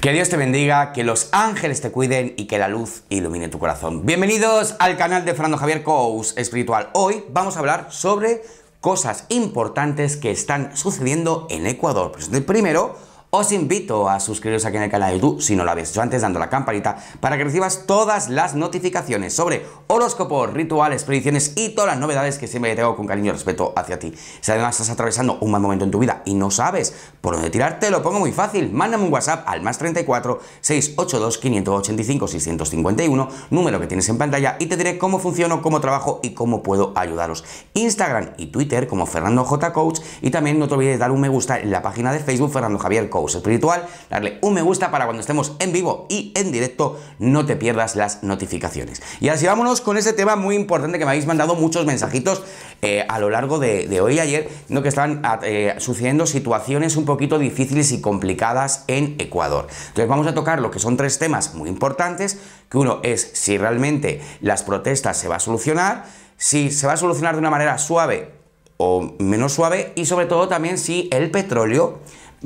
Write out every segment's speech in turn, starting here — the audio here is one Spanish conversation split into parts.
Que Dios te bendiga, que los ángeles te cuiden y que la luz ilumine tu corazón. Bienvenidos al canal de Fernando Javier Cous Espiritual. Hoy vamos a hablar sobre cosas importantes que están sucediendo en Ecuador. Pues primero os invito a suscribiros aquí en el canal de YouTube si no lo habéis hecho antes dando la campanita para que recibas todas las notificaciones sobre horóscopos, rituales, predicciones y todas las novedades que siempre tengo con cariño y respeto hacia ti. Si además estás atravesando un mal momento en tu vida y no sabes por dónde tirarte, lo pongo muy fácil. Mándame un WhatsApp al más 34 682 585 651, número que tienes en pantalla y te diré cómo funciono, cómo trabajo y cómo puedo ayudaros. Instagram y Twitter como Fernando J Coach y también no te olvides de dar un me gusta en la página de Facebook Fernando Javier Espiritual, darle un me gusta para cuando estemos en vivo y en directo no te pierdas las notificaciones. Y así vámonos con ese tema muy importante que me habéis mandado muchos mensajitos eh, a lo largo de, hoy y ayer, ¿no? que están ah, eh, sucediendo situaciones un poquito difíciles y complicadas en Ecuador. Entonces vamos a tocar lo que son tres temas muy importantes, que uno es si realmente las protestas se va a solucionar, si se va a solucionar de una manera suave o menos suave y sobre todo también si el petróleo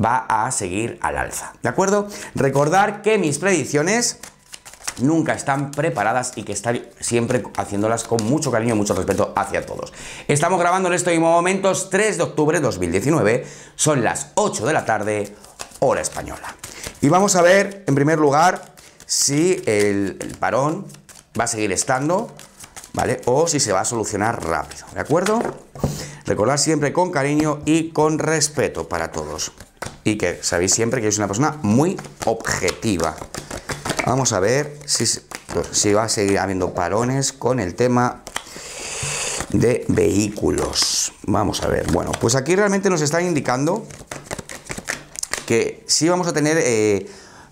va a seguir al alza. ¿De acuerdo? Recordar que mis predicciones nunca están preparadas y que estar siempre haciéndolas con mucho cariño y mucho respeto hacia todos. Estamos grabando en estos momentos 3 de octubre de 2019, son las 8 de la tarde, hora española. Y vamos a ver, en primer lugar, si el, el parón va a seguir estando, ¿vale? O si se va a solucionar rápido, ¿de acuerdo? Recordar siempre con cariño y con respeto para todos y que sabéis siempre que es una persona muy objetiva. Vamos a ver pues, si, va a seguir habiendo parones con el tema de vehículos. Vamos a ver. Bueno, pues aquí realmente nos están indicando que sí vamos a tener... Eh,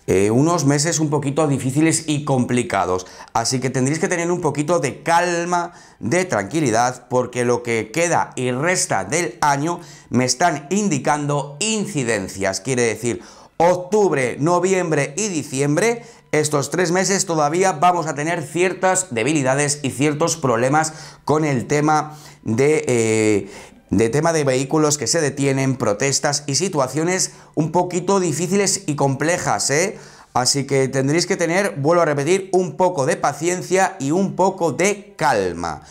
eh, unos meses un poquito difíciles y complicados. Así que tendréis que tener un poquito de calma, de tranquilidad, porque lo que queda y resta del año me están indicando incidencias. Quiere decir, octubre, noviembre y diciembre estos tres meses todavía vamos a tener ciertas debilidades y ciertos problemas con el tema de eh, de tema de vehículos que se detienen, protestas y situaciones un poquito difíciles y complejas, ¿eh? Así que tendréis que tener, vuelvo a repetir, un poco de paciencia y un poco de calma.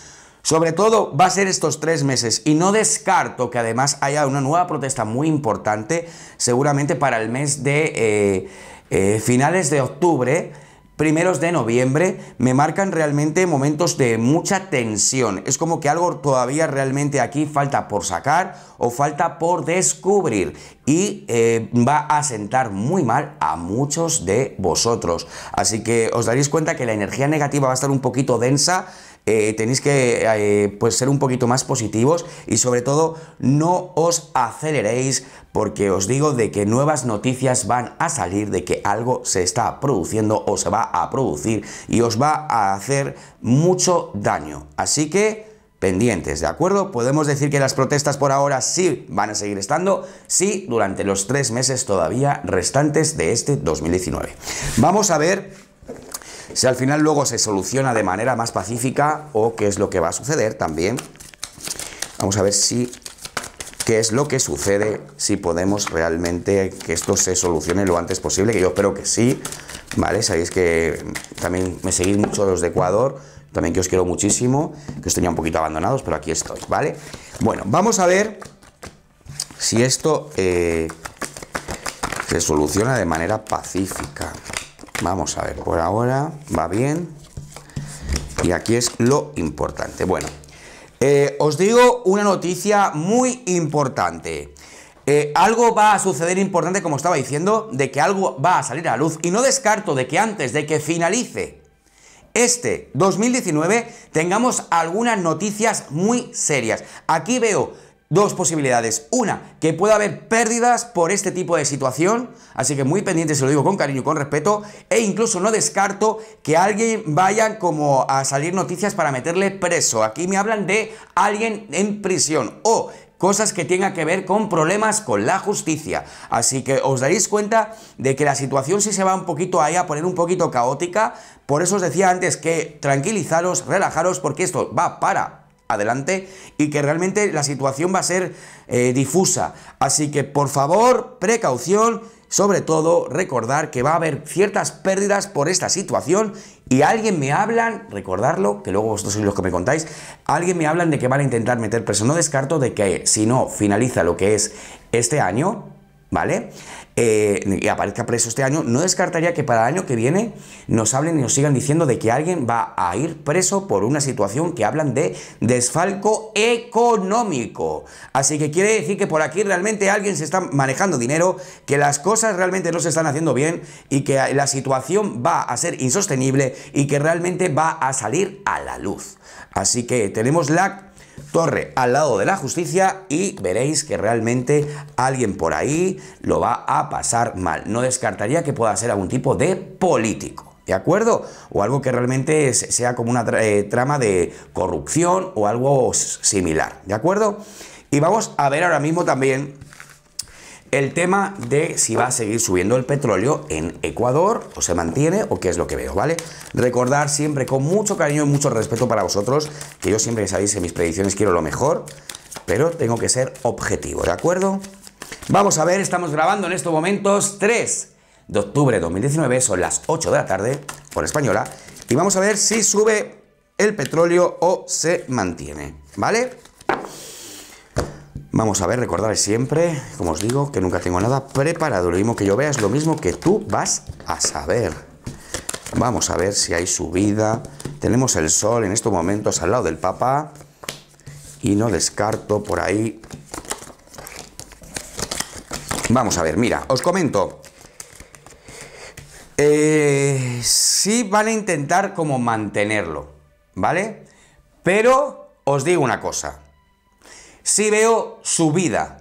Sobre todo va a ser estos tres meses y no descarto que además haya una nueva protesta muy importante, seguramente para el mes de eh, eh, finales de octubre, primeros de noviembre me marcan realmente momentos de mucha tensión. Es como que algo todavía realmente aquí falta por sacar o falta por descubrir y eh, va a sentar muy mal a muchos de vosotros. Así que os daréis cuenta que la energía negativa va a estar un poquito densa eh, tenéis que eh, pues ser un poquito más positivos y sobre todo no os aceleréis porque os digo de que nuevas noticias van a salir, de que algo se está produciendo o se va a producir y os va a hacer mucho daño. Así que pendientes, ¿de acuerdo? Podemos decir que las protestas por ahora sí van a seguir estando, sí durante los tres meses todavía restantes de este 2019. Vamos a ver si al final luego se soluciona de manera más pacífica o qué es lo que va a suceder también. Vamos a ver si qué es lo que sucede si podemos realmente que esto se solucione lo antes posible, que yo espero que sí, ¿vale? Sabéis que también me seguís mucho los de Ecuador, también que os quiero muchísimo, que os tenía un poquito abandonados, pero aquí estoy, ¿vale? Bueno, vamos a ver si esto eh, se soluciona de manera pacífica. Vamos a ver, por ahora va bien. Y aquí es lo importante. Bueno, eh, os digo una noticia muy importante. Eh, algo va a suceder importante, como estaba diciendo, de que algo va a salir a la luz. Y no descarto de que antes de que finalice este 2019 tengamos algunas noticias muy serias. Aquí veo dos posibilidades. Una, que pueda haber pérdidas por este tipo de situación, así que muy pendiente, se lo digo con cariño y con respeto, e incluso no descarto que alguien vaya como a salir noticias para meterle preso. Aquí me hablan de alguien en prisión o cosas que tengan que ver con problemas con la justicia. Así que os daréis cuenta de que la situación sí se va un poquito ahí a poner un poquito caótica. Por eso os decía antes que tranquilizaros, relajaros, porque esto va para adelante y que realmente la situación va a ser eh, difusa. Así que por favor, precaución, sobre todo recordar que va a haber ciertas pérdidas por esta situación y alguien me hablan, recordarlo, que luego vosotros sois los que me contáis, alguien me hablan de que van a intentar meter preso. No descarto de que si no finaliza lo que es este año, ¿vale? Eh, y aparezca preso este año, no descartaría que para el año que viene nos hablen y nos sigan diciendo de que alguien va a ir preso por una situación que hablan de desfalco económico. Así que quiere decir que por aquí realmente alguien se está manejando dinero, que las cosas realmente no se están haciendo bien y que la situación va a ser insostenible y que realmente va a salir a la luz. Así que tenemos la torre al lado de la justicia y veréis que realmente alguien por ahí lo va a pasar mal. No descartaría que pueda ser algún tipo de político. ¿De acuerdo? O algo que realmente sea como una eh, trama de corrupción o algo similar. ¿De acuerdo? Y vamos a ver ahora mismo también el tema de si va a seguir subiendo el petróleo en Ecuador, o se mantiene, o qué es lo que veo, ¿vale? Recordar siempre con mucho cariño y mucho respeto para vosotros, que yo siempre que sabéis en mis predicciones quiero lo mejor, pero tengo que ser objetivo, ¿de acuerdo? Vamos a ver, estamos grabando en estos momentos 3 de octubre de 2019, son las 8 de la tarde, por española, y vamos a ver si sube el petróleo o se mantiene, ¿vale? Vamos a ver, recordar siempre, como os digo, que nunca tengo nada preparado. Lo mismo que yo vea es lo mismo que tú vas a saber. Vamos a ver si hay subida. Tenemos el sol en estos momentos al lado del Papa. Y no descarto por ahí. Vamos a ver, mira, os comento. Eh, sí van a intentar como mantenerlo, ¿vale? Pero os digo una cosa. Si veo su vida.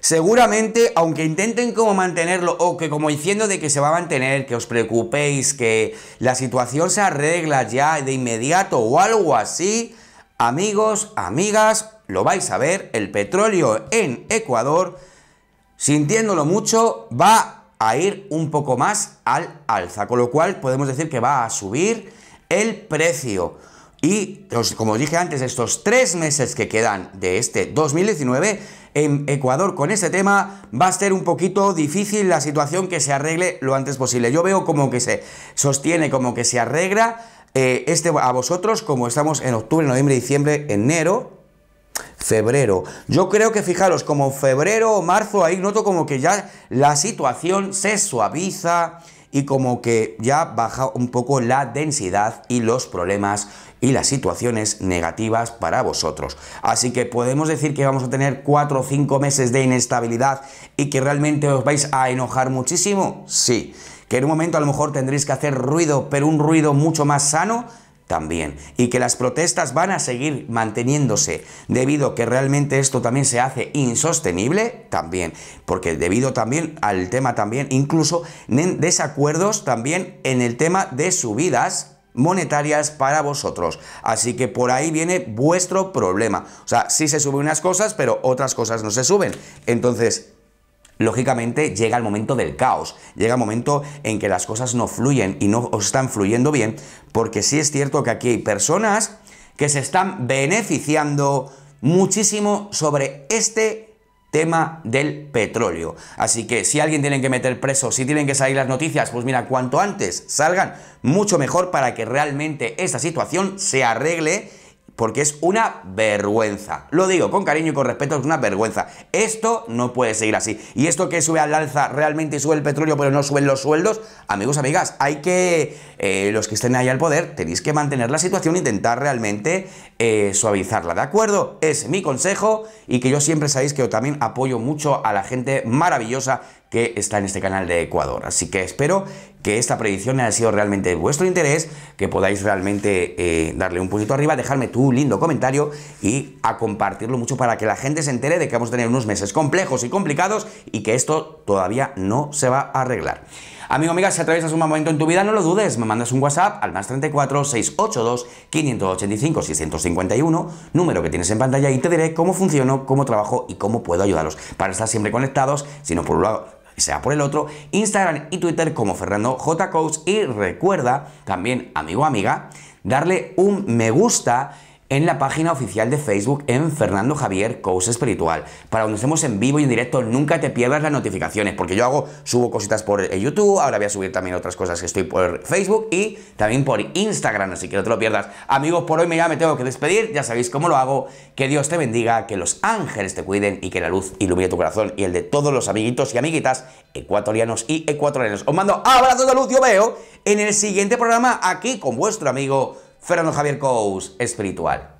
Seguramente, aunque intenten como mantenerlo o que como diciendo de que se va a mantener, que os preocupéis, que la situación se arregla ya de inmediato o algo así, amigos, amigas, lo vais a ver, el petróleo en Ecuador, sintiéndolo mucho, va a ir un poco más al alza, con lo cual podemos decir que va a subir el precio. Y como dije antes, estos tres meses que quedan de este 2019, en Ecuador con este tema va a ser un poquito difícil la situación que se arregle lo antes posible. Yo veo como que se sostiene, como que se arregla eh, este, a vosotros, como estamos en octubre, noviembre, diciembre, enero, febrero. Yo creo que fijaros, como febrero o marzo, ahí noto como que ya la situación se suaviza y como que ya baja un poco la densidad y los problemas y las situaciones negativas para vosotros. Así que podemos decir que vamos a tener 4 o 5 meses de inestabilidad y que realmente os vais a enojar muchísimo. Sí, que en un momento a lo mejor tendréis que hacer ruido, pero un ruido mucho más sano también y que las protestas van a seguir manteniéndose debido a que realmente esto también se hace insostenible también porque debido también al tema también incluso desacuerdos también en el tema de subidas monetarias para vosotros. Así que por ahí viene vuestro problema. O sea, sí se suben unas cosas, pero otras cosas no se suben. Entonces, lógicamente llega el momento del caos, llega el momento en que las cosas no fluyen y no están fluyendo bien, porque sí es cierto que aquí hay personas que se están beneficiando muchísimo sobre este tema del petróleo. Así que si alguien tienen que meter preso, si tienen que salir las noticias, pues mira, cuanto antes salgan, mucho mejor para que realmente esta situación se arregle porque es una vergüenza. Lo digo con cariño y con respeto, es una vergüenza. Esto no puede seguir así. Y esto que sube al alza realmente sube el petróleo, pero no suben los sueldos, amigos, amigas, hay que, eh, los que estén ahí al poder, tenéis que mantener la situación e intentar realmente eh, suavizarla, ¿de acuerdo? Es mi consejo y que yo siempre sabéis que yo también apoyo mucho a la gente maravillosa que está en este canal de Ecuador. Así que espero que esta predicción haya sido realmente de vuestro interés, que podáis realmente eh, darle un puñito arriba, dejarme tu lindo comentario y a compartirlo mucho para que la gente se entere de que vamos a tener unos meses complejos y complicados y que esto todavía no se va a arreglar. Amigo, amiga, si atraviesas un mal momento en tu vida, no lo dudes, me mandas un WhatsApp al más 34 682 585 651, número que tienes en pantalla y te diré cómo funciono, cómo trabajo y cómo puedo ayudaros para estar siempre conectados, sino por un lado sea por el otro, Instagram y Twitter como Fernando J. Coach y recuerda también, amigo amiga, darle un me gusta en la página oficial de Facebook en Fernando Javier causa Espiritual. Para donde estemos en vivo y en directo, nunca te pierdas las notificaciones, porque yo hago, subo cositas por eh, YouTube, ahora voy a subir también otras cosas que estoy por Facebook y también por Instagram, así que no te lo pierdas. Amigos, por hoy ya me tengo que despedir, ya sabéis cómo lo hago, que Dios te bendiga, que los ángeles te cuiden y que la luz ilumine tu corazón y el de todos los amiguitos y amiguitas ecuatorianos y ecuatorianos. Os mando abrazos de luz, yo veo en el siguiente programa aquí con vuestro amigo Fernando Javier Cous, espiritual.